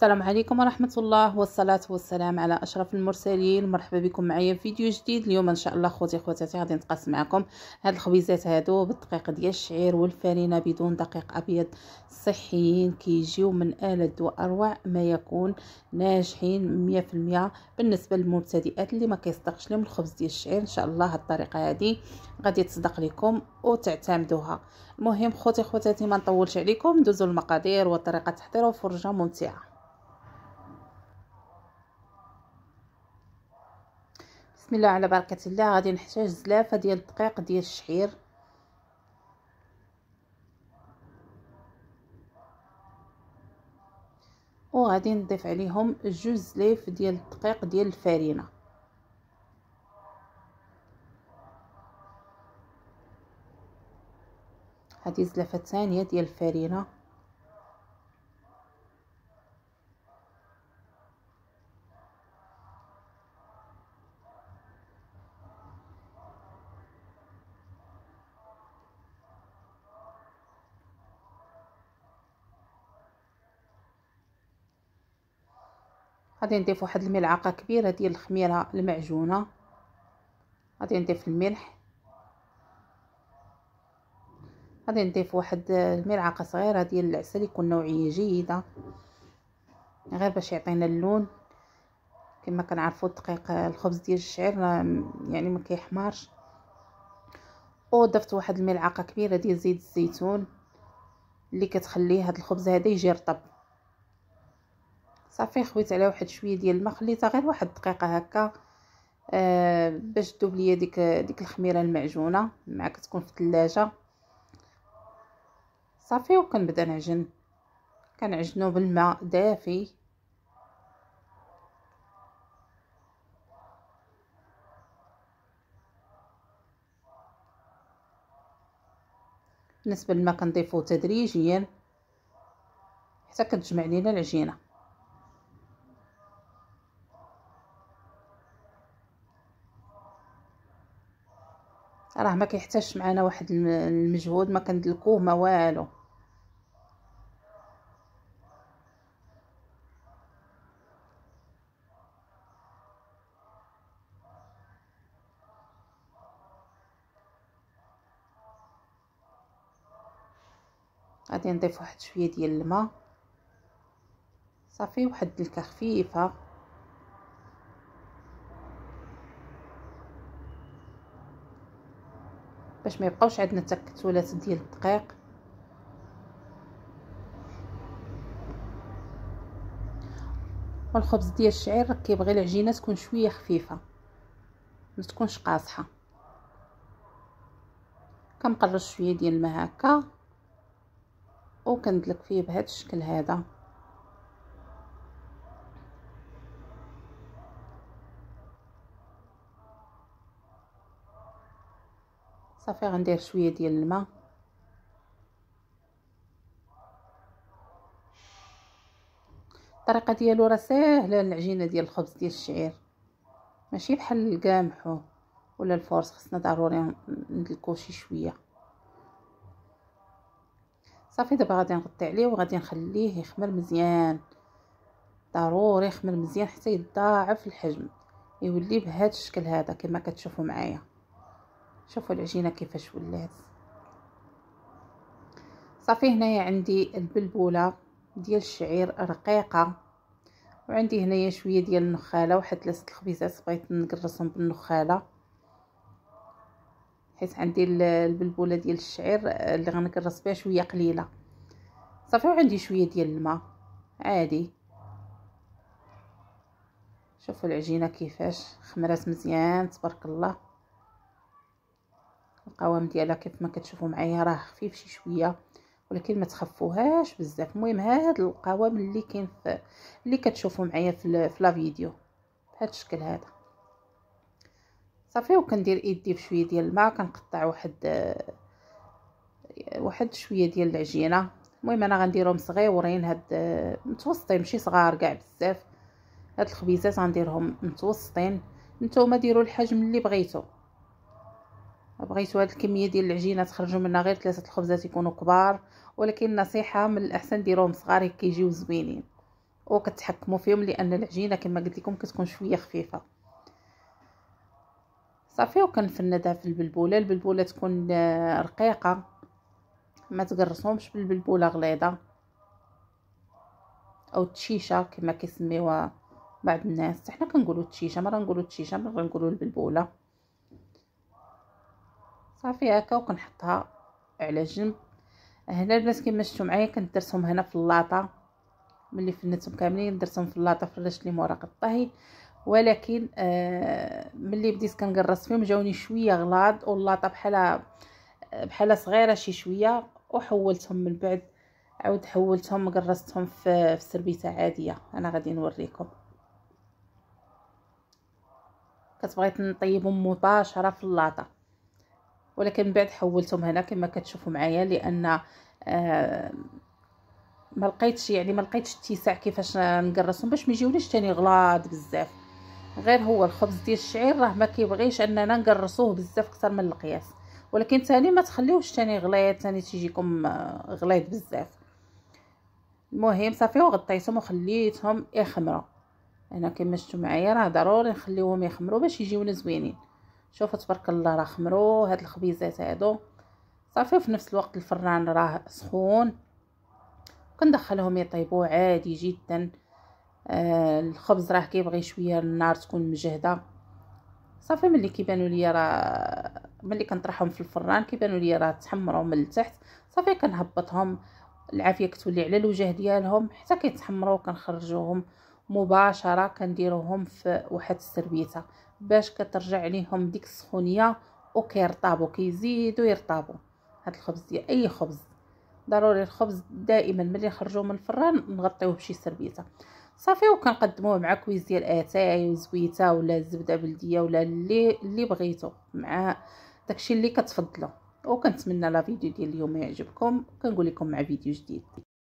السلام عليكم ورحمة الله والصلاة والسلام على أشرف المرسلين مرحبا بكم معايا في فيديو جديد اليوم إن شاء الله خوتي خواتاتي غادي نتقاسم معكم هاد الخبيزات هادو بالدقيق ديال الشعير والفرينة بدون دقيق أبيض صحيين كيجيو من ألد وأروع ما يكون ناجحين مية في المية بالنسبة للمبتدئات اللي ما كيصدقش لهم الخبز ديال الشعير إن شاء الله هاد الطريقة هادي غادي تصدق لكم وتعتمدوها المهم خوتي خواتاتي ما نطولش عليكم دوزو المقادير وطريقة تحضير وفرجة ممتعة بسم الله على بركه الله غادي نحتاج زلافه ديال الدقيق ديال الشعير وغادي نضيف عليهم جوج زلايف ديال الدقيق ديال الفرينه هذه زلافه ثانيه ديال الفرينه غادي نضيف واحد الملعقه كبيره ديال الخميره المعجونه غادي نضيف الملح غادي نضيف واحد الملعقه صغيره ديال العسل يكون نوعيه جيده غير باش يعطينا اللون كما كنعرفوا الدقيق الخبز ديال الشعير يعني ما كيحمرش وضفت واحد الملعقه كبيره ديال زيت الزيتون اللي كتخلي هاد الخبز هذا يجي رطب صافي خويت على واحد شويه ديال الماء خليتها غير واحد دقيقه هكا آه باش تذوب ليا ديك ديك الخميره المعجونه مع كتكون في الثلاجه صافي وكنبدا نعجن كنعجنو بالماء دافي بالنسبه للماء كنضيفو تدريجيا حتى كتجمع لينا العجينه راه ما كيحتاجش معنا واحد المجهود ما كندلكوه ما والو غادي نضيف واحد شويه ديال الماء صافي واحد الدلكه خفيفه باش ما يبقاوش عندنا تكتلات ديال الدقيق والخبز ديال الشعير كيبغي العجينه تكون شويه خفيفه ما تكونش قاصحه كنقرش شويه ديال الماء هكا وكندلك فيه بهذا الشكل هذا صافي غندير شويه ديال الماء الطريقه ديالو راه ساهله العجينه ديال الخبز ديال الشعير ماشي بحال القامحو ولا الفورس خصنا ضروري ندلكو شي شويه صافي دابا غادي نغطي عليه وغادي نخليه يخمر مزيان ضروري يخمر مزيان حتى يتضاعف الحجم يولي بهذا الشكل هذا كما كتشوفوا معايا شوفوا العجينة كيفاش ولات صافي هنايا عندي البلبولة ديال الشعير رقيقة وعندي هنايا شوية ديال النخالة واحد ثلاثة الخبيزات بغيت نقرصهم بالنخالة حيت عندي البلبولة ديال الشعير اللي غنكرص بها شوية قليلة صافي وعندي شوية ديال الماء عادي شوفوا العجينة كيفاش خمرات مزيان تبارك الله القوام ديالها كيف ما كتشوفوا معايا راه خفيف شي شويه ولكن ما تخفوهاش بزاف المهم هذا القوام اللي كاين اللي كتشوفوا معايا في, في لا فيديو بهذا الشكل هذا صافي وكندير ايدي بشويه ديال الماء كنقطع واحد واحد شويه ديال العجينه المهم انا غنديرهم صغيورين هاد متوسطين ماشي صغار كاع بزاف هاد الخبيزات غنديرهم متوسطين نتوما ديروا الحجم اللي بغيتو بغيتو هاد الكميه ديال العجينه تخرجوا منها غير ثلاثه الخبزات يكونوا كبار ولكن نصيحه من الاحسن ديروهم صغار كيجيو زوينين وكتحكموا فيهم لان العجينه كما قلت لكم كتكون شويه خفيفه صافي وكنفندها في البلبوله البلبوله تكون آه، رقيقه ما تقرصهمش بالبلبوله غليظه او تشيشه كما كيسميوها بعض الناس حنا كنقولوا تشيشه مره نقولوا تشيشه مره نقولوا البلبوله صافي هكا وكنحطها على جنب هنا البنات كما شفتوا معايا كنت درتهم هنا في اللاطه ملي فنتهم كاملين درتهم في اللاطه فرشت لي مراق الطهي ولكن آه ملي بديت كنقرص فيهم جاوني شويه غلاض واللاطه بحال آه، بحال صغيره شي شويه وحولتهم من بعد عاود حولتهم قرصتهم في في سربيته عاديه انا غادي نوريكم كتبغي نطيبهم مباشره في اللاطه ولكن من بعد حولتهم هنا كما كتشوفوا معايا لان آه ما لقيتش يعني ما لقيتش اتساع كيفاش نقرصهم باش ما يجيونيش ثاني غلاض بزاف غير هو الخبز ديال الشعير راه ما كيبغيش اننا نقرصوه بزاف اكثر من القياس ولكن ثاني ما تخليوش ثاني غليظ ثاني تيجيكم آه، غليظ بزاف المهم صافي وغطيتهم وخليتهم يخمروا هنا كما شفتوا معايا راه ضروري نخليوهم يخمروا باش يجيونا زوينين شوفوا تبارك الله راه خمرو هاد الخبيزات هادو صافي وفي نفس الوقت الفران راه سخون كندخلهم يطيبوا عادي جدا آه الخبز راه كيبغي شويه النار تكون مجهده صافي ملي كيبانوا ليا راه ملي كنطرحهم في الفران كيبانوا ليا راه تحمروا من التحت صافي كنهبطهم العافيه كتولي على الوجه ديالهم حتى كيتحمروا كنخرجوهم مباشره كنديروهم في واحد السربيته باش كترجع ليهم ديك السخونيه وكيرطابو كيزيدو يرطابو هاد الخبز ديال اي خبز ضروري الخبز دائما ملي نخرجوه من الفران نغطيوه بشي سربيته صافي وكنقدموه مع كويس ديال اتاي وزويته ولا زبده بلديه ولا اللي اللي بغيتو مع داكشي اللي كتفضلوا وكنتمنى لا فيديو ديال اليوم يعجبكم كنقول لكم مع فيديو جديد